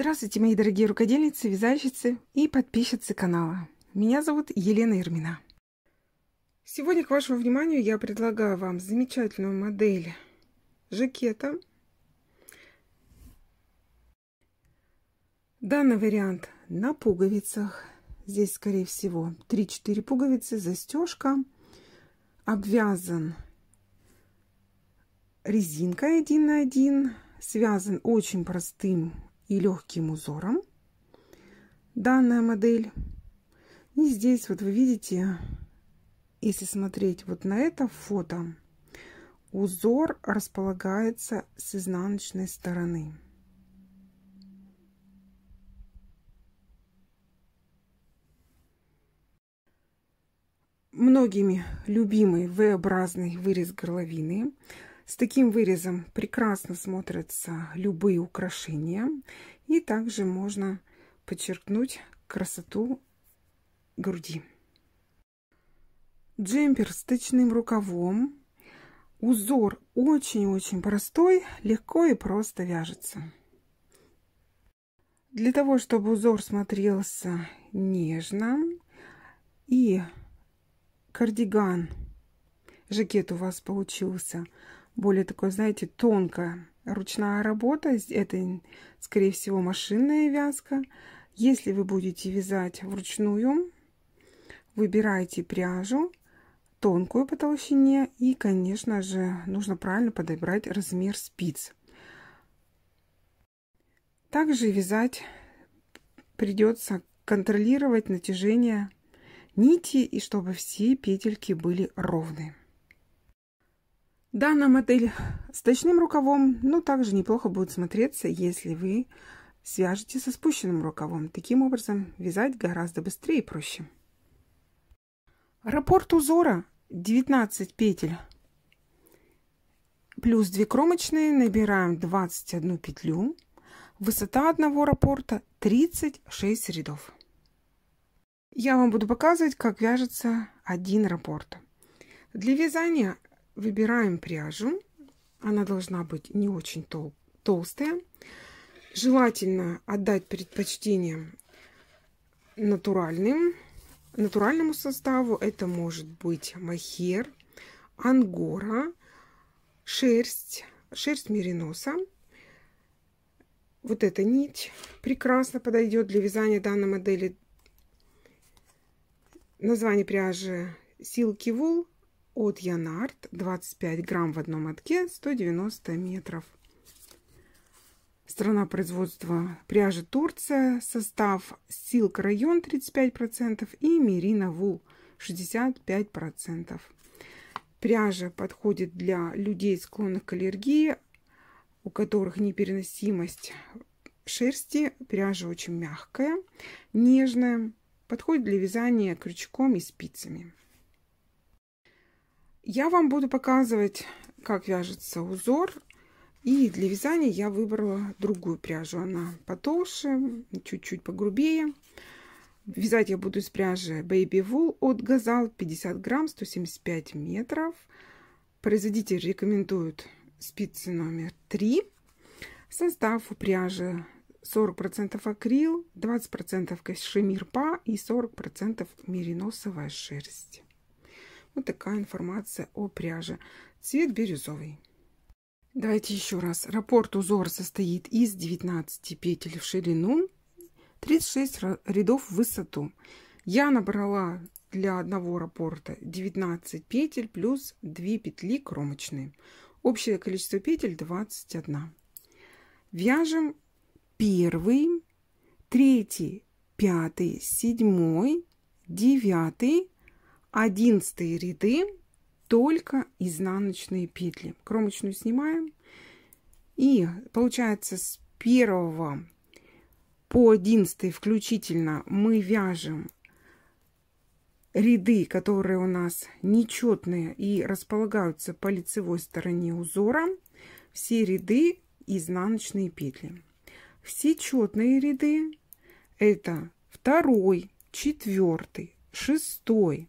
Здравствуйте, мои дорогие рукодельницы, вязальщицы и подписчицы канала. Меня зовут Елена Ермина. Сегодня к вашему вниманию я предлагаю вам замечательную модель жакета. Данный вариант на пуговицах. Здесь, скорее всего, 3-4 пуговицы, застежка. Обвязан резинкой 1 на 1. Связан очень простым и легким узором. Данная модель. И здесь вот вы видите, если смотреть вот на это фото, узор располагается с изнаночной стороны. многими любимый V-образный вырез горловины. С таким вырезом прекрасно смотрятся любые украшения. И также можно подчеркнуть красоту груди. Джемпер с тычным рукавом. Узор очень-очень простой, легко и просто вяжется. Для того, чтобы узор смотрелся нежно и кардиган, жакет у вас получился – более такое, знаете, тонкое. Ручная работа, это, скорее всего, машинная вязка. Если вы будете вязать вручную, выбирайте пряжу тонкую по толщине и, конечно же, нужно правильно подобрать размер спиц. Также вязать придется контролировать натяжение нити и чтобы все петельки были ровные. Данная модель с точным рукавом, ну, также неплохо будет смотреться, если вы свяжете со спущенным рукавом. Таким образом, вязать гораздо быстрее и проще. Раппорт узора 19 петель плюс 2 кромочные, набираем 21 петлю. Высота одного раппорта 36 рядов. Я вам буду показывать, как вяжется один раппорт. Для вязания выбираем пряжу. Она должна быть не очень тол толстая. Желательно отдать предпочтение натуральным, натуральному составу. Это может быть махер, ангора, шерсть, шерсть мериноса. Вот эта нить прекрасно подойдет для вязания данной модели. Название пряжи Silky Wool от Янарт, 25 грамм в одном отке 190 метров. Страна производства пряжи Турция, состав Silk Район 35% и Мерина Вул 65%. Пряжа подходит для людей, склонных к аллергии, у которых непереносимость шерсти. Пряжа очень мягкая, нежная, подходит для вязания крючком и спицами. Я вам буду показывать, как вяжется узор. И для вязания я выбрала другую пряжу. Она потолще, чуть-чуть погрубее. Вязать я буду из пряжи Baby Wool от Газал 50 грамм, 175 метров. Производитель рекомендует спицы номер 3. Состав у пряжи 40% акрил, 20% кашемир па и 40% мериносовая шерсть. Вот такая информация о пряже. Цвет бирюзовый. Давайте еще раз. Раппорт узор состоит из 19 петель в ширину, 36 рядов в высоту. Я набрала для одного раппорта 19 петель плюс 2 петли кромочные. Общее количество петель 21. Вяжем первый, третий, пятый, седьмой, девятый, 11 ряды только изнаночные петли. Кромочную снимаем. И получается с 1 по 11 включительно мы вяжем ряды, которые у нас нечетные и располагаются по лицевой стороне узора. Все ряды изнаночные петли. Все четные ряды это второй, четвертый, шестой,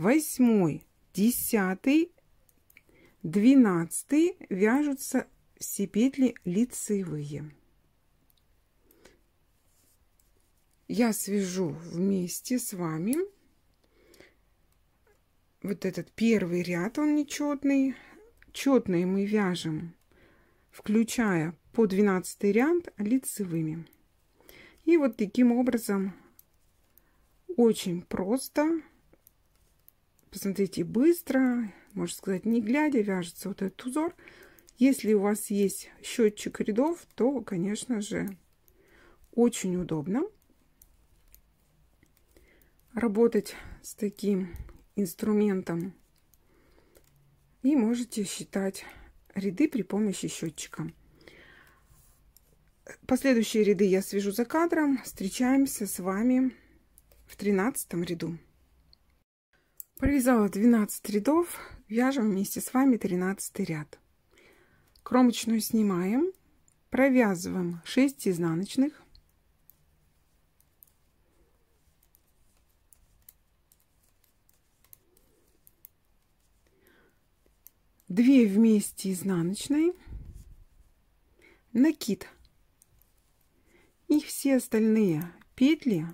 восьмой, десятый, двенадцатый вяжутся все петли лицевые. Я свяжу вместе с вами вот этот первый ряд, он нечетный. Четные мы вяжем, включая по 12 ряд лицевыми. И вот таким образом очень просто Посмотрите, быстро, можно сказать, не глядя, вяжется вот этот узор. Если у вас есть счетчик рядов, то, конечно же, очень удобно работать с таким инструментом. И можете считать ряды при помощи счетчика. Последующие ряды я свяжу за кадром. Встречаемся с вами в тринадцатом ряду. Провязала 12 рядов, вяжем вместе с вами 13 ряд. Кромочную снимаем, провязываем 6 изнаночных, две вместе изнаночной, накид и все остальные петли,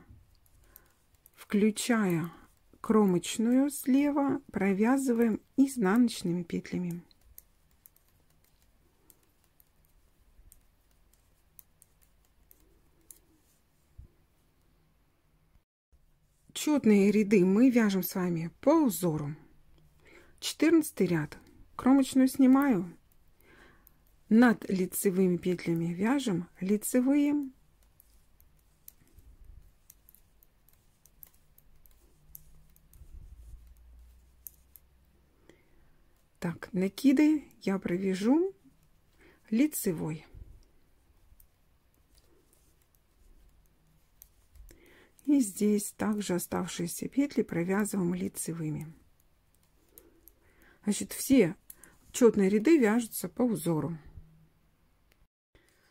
включая кромочную слева провязываем изнаночными петлями. Четные ряды мы вяжем с вами по узору. 14 ряд. Кромочную снимаю. Над лицевыми петлями вяжем лицевые Так, накиды я провяжу лицевой. И здесь также оставшиеся петли провязываем лицевыми. Значит, все четные ряды вяжутся по узору.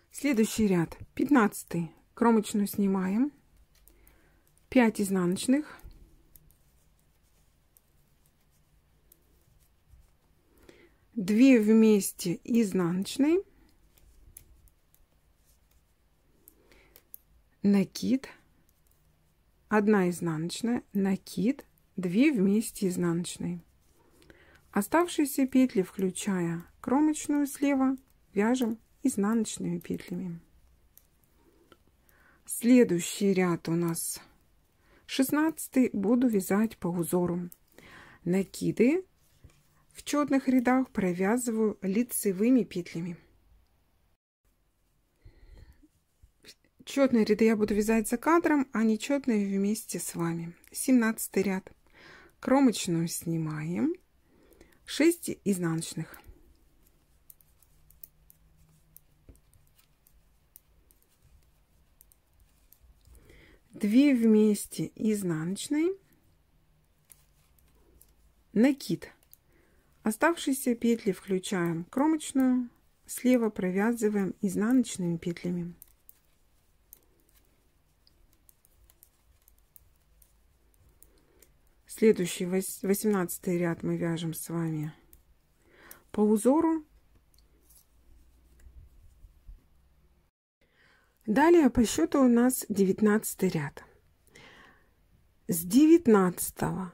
Следующий ряд, 15 кромочную снимаем, 5 изнаночных, 2 вместе изнаночной, накид, 1 изнаночная, накид, 2 вместе изнаночной. Оставшиеся петли, включая кромочную слева, вяжем изнаночными петлями. Следующий ряд у нас 16 буду вязать по узору накиды в четных рядах провязываю лицевыми петлями. Четные ряды я буду вязать за кадром, а нечетные вместе с вами. 17 ряд. Кромочную снимаем. 6 изнаночных. Две вместе изнаночной. Накид. Оставшиеся петли включаем кромочную, слева провязываем изнаночными петлями. Следующий 18 ряд мы вяжем с вами по узору. Далее по счету у нас 19 ряд. С 19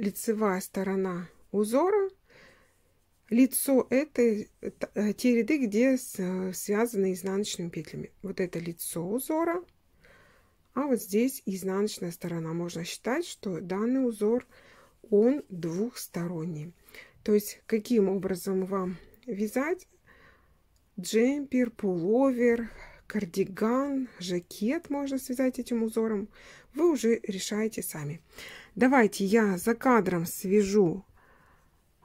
лицевая сторона узора, лицо это э, те ряды, где э, связаны изнаночными петлями. Вот это лицо узора, а вот здесь изнаночная сторона. Можно считать, что данный узор, он двухсторонний. То есть, каким образом вам вязать джемпер, пуловер, кардиган, жакет можно связать этим узором, вы уже решаете сами. Давайте я за кадром свяжу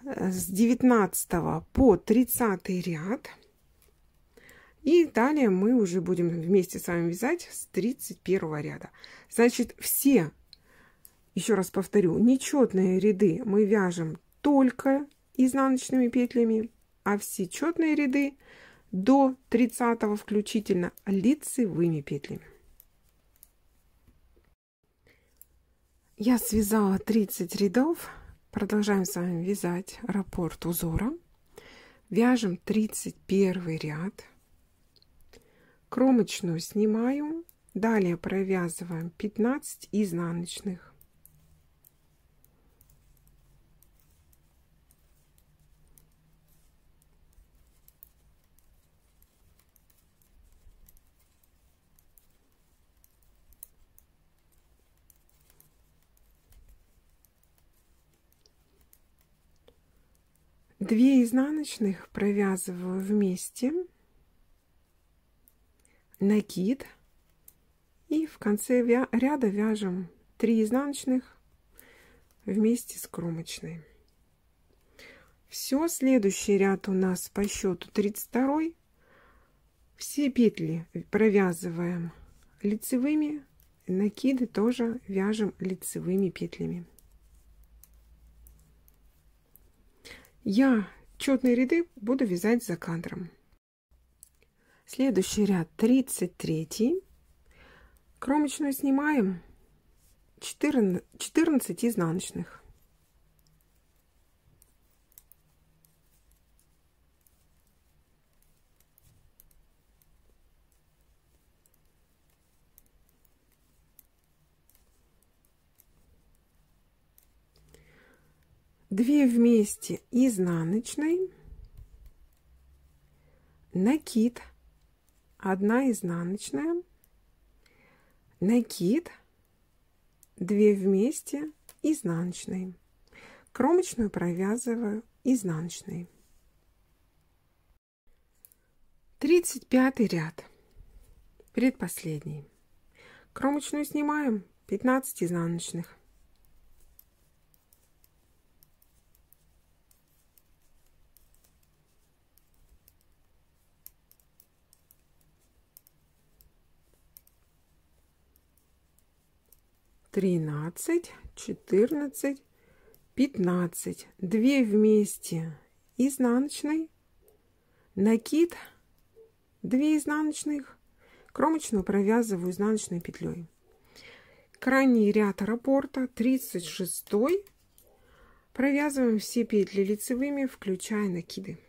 э, с 19 по 30 ряд. И далее мы уже будем вместе с вами вязать с 31 ряда. Значит, все, еще раз повторю, нечетные ряды мы вяжем только изнаночными петлями, а все четные ряды до 30 включительно лицевыми петлями. Я связала 30 рядов. Продолжаем с вами вязать раппорт узора. Вяжем 31 ряд. Кромочную снимаю. Далее провязываем 15 изнаночных. Две изнаночных провязываю вместе, накид, и в конце ряда вяжем 3 изнаночных вместе с кромочной. Все, следующий ряд у нас по счету 32. -й. Все петли провязываем лицевыми, накиды тоже вяжем лицевыми петлями. Я четные ряды буду вязать за кадром. Следующий ряд 33. Кромочную снимаем 14, 14 изнаночных. 2 вместе изнаночной, накид, 1 изнаночная, накид, 2 вместе изнаночной, кромочную провязываю изнаночной. 35 ряд, предпоследний. Кромочную снимаем, 15 изнаночных. 13, 14, 15. 2 вместе изнаночной, накид, 2 изнаночных, кромочную провязываю изнаночной петлей. Крайний ряд раппорта 36 провязываем все петли лицевыми, включая накиды.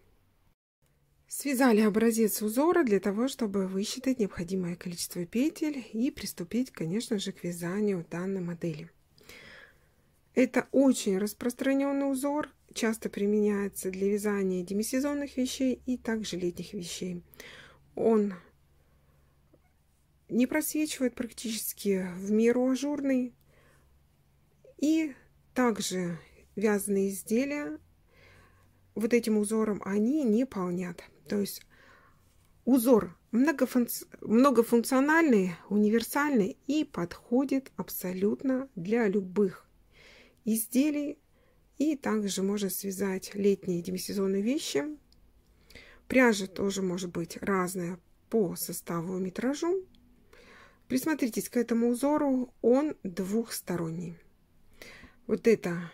Связали образец узора для того, чтобы высчитать необходимое количество петель и приступить, конечно же, к вязанию данной модели. Это очень распространенный узор, часто применяется для вязания демисезонных вещей и также летних вещей. Он не просвечивает практически в меру ажурный. И также вязаные изделия вот этим узором они не полнят. То есть узор многофункциональный, универсальный и подходит абсолютно для любых изделий. И также можно связать летние демисезонные вещи. Пряжа тоже может быть разная по составу и метражу. Присмотритесь к этому узору, он двухсторонний. Вот это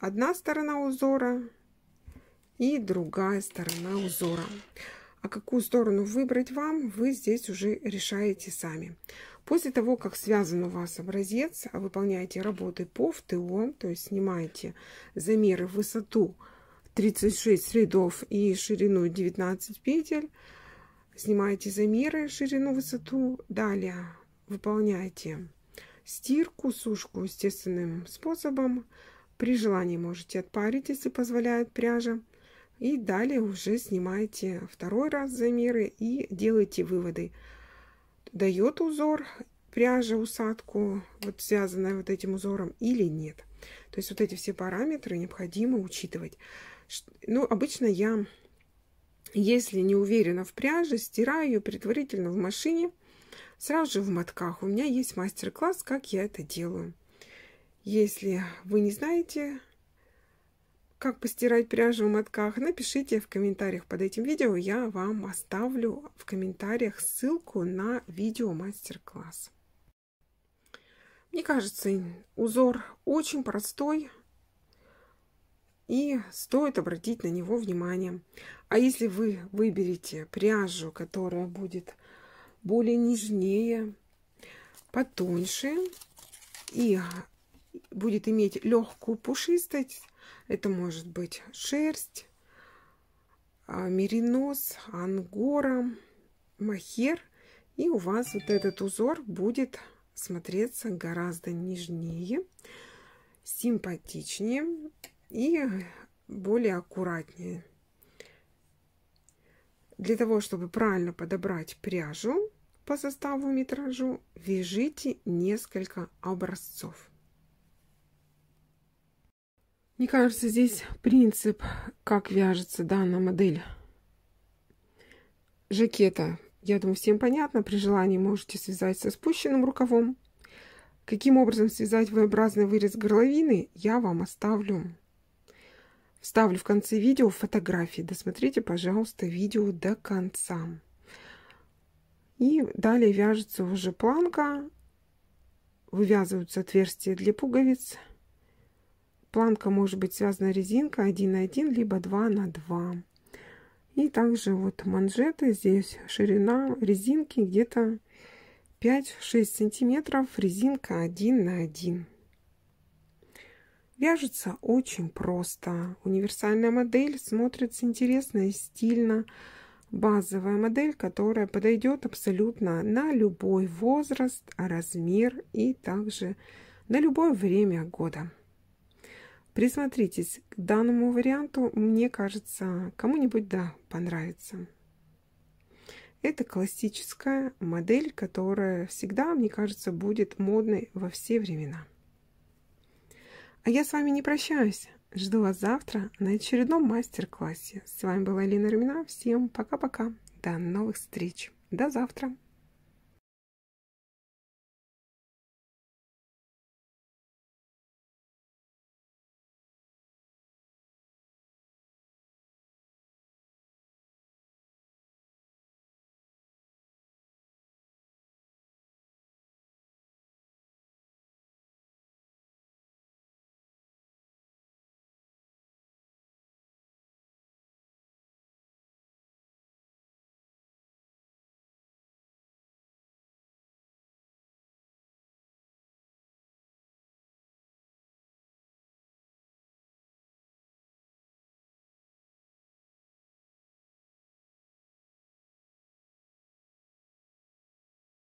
одна сторона узора, и другая сторона узора. А какую сторону выбрать вам, вы здесь уже решаете сами. После того, как связан у вас образец, а выполняете работы по ВТО, то есть снимаете замеры в высоту 36 рядов и ширину 19 петель, снимаете замеры, ширину, высоту, далее выполняете стирку, сушку естественным способом. При желании можете отпарить, если позволяет пряжа. И далее уже снимаете второй раз замеры и делаете выводы. Дает узор пряжа усадку, вот связанная вот этим узором, или нет. То есть вот эти все параметры необходимо учитывать. Ну, обычно я, если не уверена в пряже, стираю ее предварительно в машине, сразу же в мотках. У меня есть мастер-класс, как я это делаю. Если вы не знаете, как постирать пряжу в мотках, напишите в комментариях под этим видео. Я вам оставлю в комментариях ссылку на видео мастер-класс. Мне кажется, узор очень простой и стоит обратить на него внимание. А если вы выберете пряжу, которая будет более нежнее, потоньше и будет иметь легкую пушистость, это может быть шерсть, а, меринос, ангора, махер. И у вас вот этот узор будет смотреться гораздо нежнее, симпатичнее и более аккуратнее. Для того, чтобы правильно подобрать пряжу по составу метражу, вяжите несколько образцов. Мне кажется, здесь принцип, как вяжется данная модель жакета. Я думаю, всем понятно. При желании можете связать со спущенным рукавом. Каким образом связать V-образный вырез горловины, я вам оставлю. Вставлю в конце видео фотографии. Досмотрите, пожалуйста, видео до конца. И далее вяжется уже планка. Вывязываются отверстия для пуговиц. Планка может быть связана резинка 1 на 1, либо 2 на 2. И также вот манжеты. Здесь ширина резинки где-то 5-6 сантиметров. Резинка 1 на 1. Вяжется очень просто. Универсальная модель смотрится интересно и стильно. Базовая модель, которая подойдет абсолютно на любой возраст, размер и также на любое время года. Присмотритесь к данному варианту, мне кажется, кому-нибудь да, понравится. Это классическая модель, которая всегда, мне кажется, будет модной во все времена. А я с вами не прощаюсь. Жду вас завтра на очередном мастер-классе. С вами была Элина Ромина. Всем пока-пока. До новых встреч. До завтра.